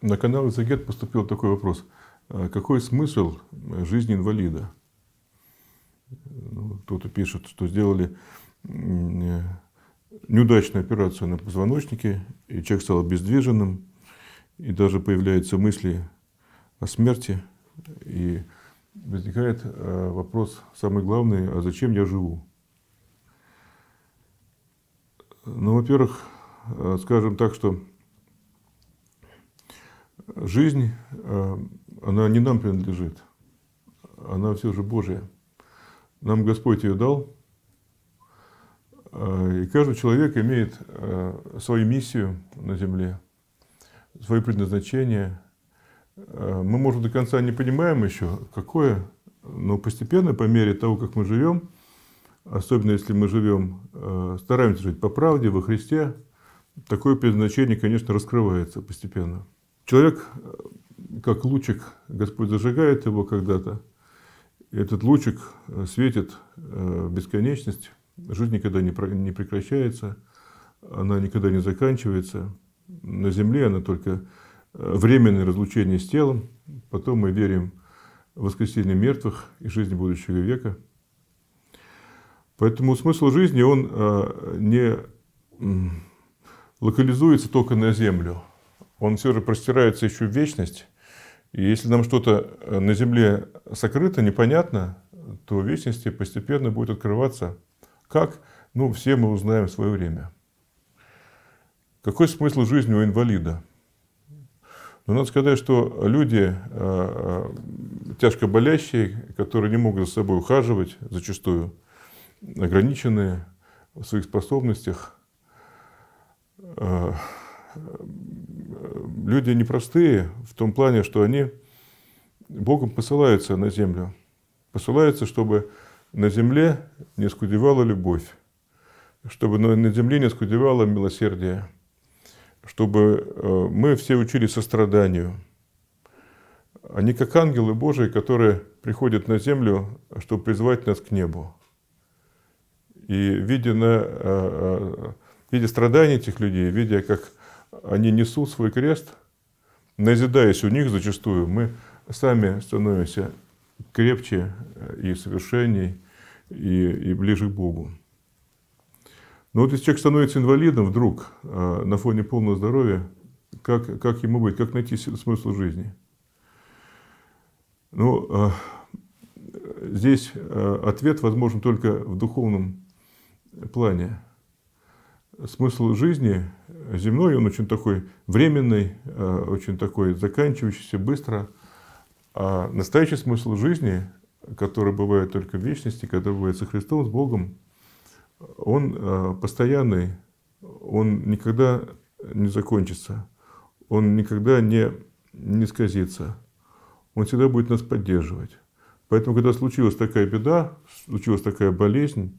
На канал Загет поступил такой вопрос. «А какой смысл жизни инвалида? Ну, кто-то пишет, что сделали э, неудачную операцию на позвоночнике, и человек стал обездвиженным, и даже появляются мысли о смерти, и возникает э, вопрос, самый главный, а зачем я живу? Ну, во-первых, э, скажем так, что жизнь, э, она не нам принадлежит, она все же Божья. Нам Господь ее дал, э, и каждый человек имеет э, свою миссию на земле, свое предназначение. Мы, может, до конца не понимаем еще, какое, но постепенно, по мере того, как мы живем, особенно если мы живем, стараемся жить по правде, во Христе, такое предназначение, конечно, раскрывается постепенно. Человек, э, как лучик, Господь зажигает его когда-то. Этот лучик э, светит э, бесконечность. Жизнь никогда не прекращается, она никогда не заканчивается. На земле она только временное разлучение с телом. Потом мы верим в воскресение мертвых и жизни будущего века. Поэтому смысл жизни, он не локализуется только на землю – он все же простирается еще в вечность. И если нам что-то э, на Земле сокрыто, непонятно, то в вечности постепенно будет открываться. Как? Ну, все мы узнаем в свое время. Какой смысл жизни у инвалида? Но ну, надо сказать, что люди, э, э, тяжко болящие, которые не могут за собой ухаживать зачастую, ограниченные в своих способностях, люди непростые в том плане, что они Богом посылаются на землю. Посылаются, чтобы на земле не скудевала любовь, чтобы на земле не скудевало милосердие, чтобы э, мы все учили состраданию. Они а как ангелы Божии, которые приходят на землю, чтобы призвать нас к небу. И видя, на, э, э, видя страдания этих людей, видя, как они несут свой крест, назидаясь у них зачастую, мы сами становимся крепче э, и совершенней, и, и ближе к Богу. Но вот если человек становится инвалидом вдруг э, на фоне полного здоровья, как, как ему быть, как найти смысл жизни? Ну, э, здесь ответ возможен только в духовном плане смысл жизни земной, он очень такой временный, э, очень такой заканчивающийся быстро. А настоящий смысл жизни, который бывает только в вечности, который бывает со Христом, с Богом, он э, постоянный, он никогда не закончится, он никогда не, не сказится, он всегда будет нас поддерживать. Поэтому, когда случилась такая беда, случилась такая болезнь,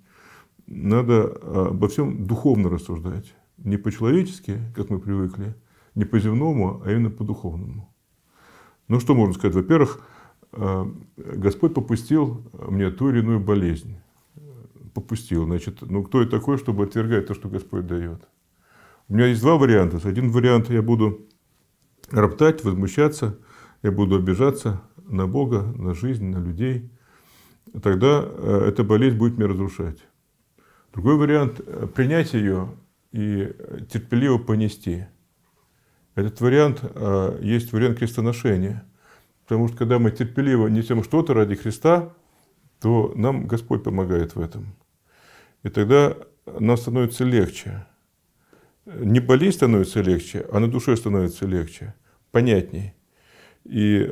надо а, обо всем духовно рассуждать. Не по-человечески, как мы привыкли, не по-земному, а именно по-духовному. Ну, что можно сказать? Во-первых, а, Господь попустил мне ту или иную болезнь. Попустил. Значит, ну кто я такой, чтобы отвергать то, что Господь дает? У меня есть два варианта. Один вариант я буду роптать, возмущаться, я буду обижаться на Бога, на жизнь, на людей. Тогда а, эта болезнь будет меня разрушать. Другой вариант э, – принять ее и э, терпеливо понести. Этот вариант э, есть вариант крестоношения. Потому что когда мы терпеливо несем что-то ради Христа, то нам Господь помогает в этом. И тогда нам становится легче. Не болеть становится легче, а на душе становится легче, понятней. И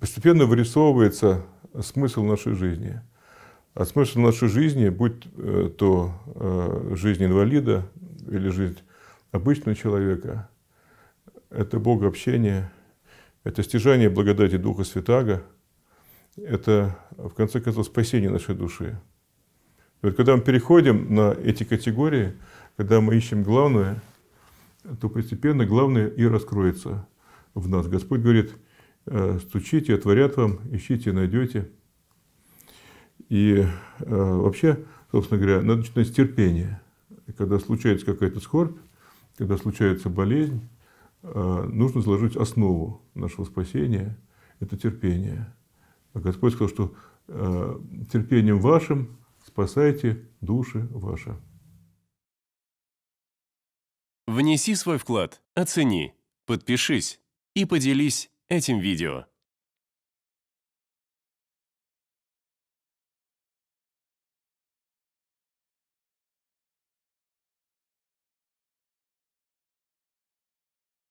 постепенно вырисовывается смысл нашей жизни – а смысл нашей жизни, будь э, то э, жизнь инвалида или жизнь обычного человека, это Бог общение, это стяжание благодати Духа Святаго, это, в конце концов, спасение нашей души. И вот когда мы переходим на эти категории, когда мы ищем главное, то постепенно главное и раскроется в нас. Господь говорит, «Э, стучите, отворят вам, ищите, найдете – и э, вообще, собственно говоря, надо начинать с терпения. И когда случается какая-то скорбь, когда случается болезнь, э, нужно заложить основу нашего спасения – это терпение. А Господь сказал, что э, терпением вашим спасайте души ваши. Внеси свой вклад, оцени, подпишись и поделись этим видео.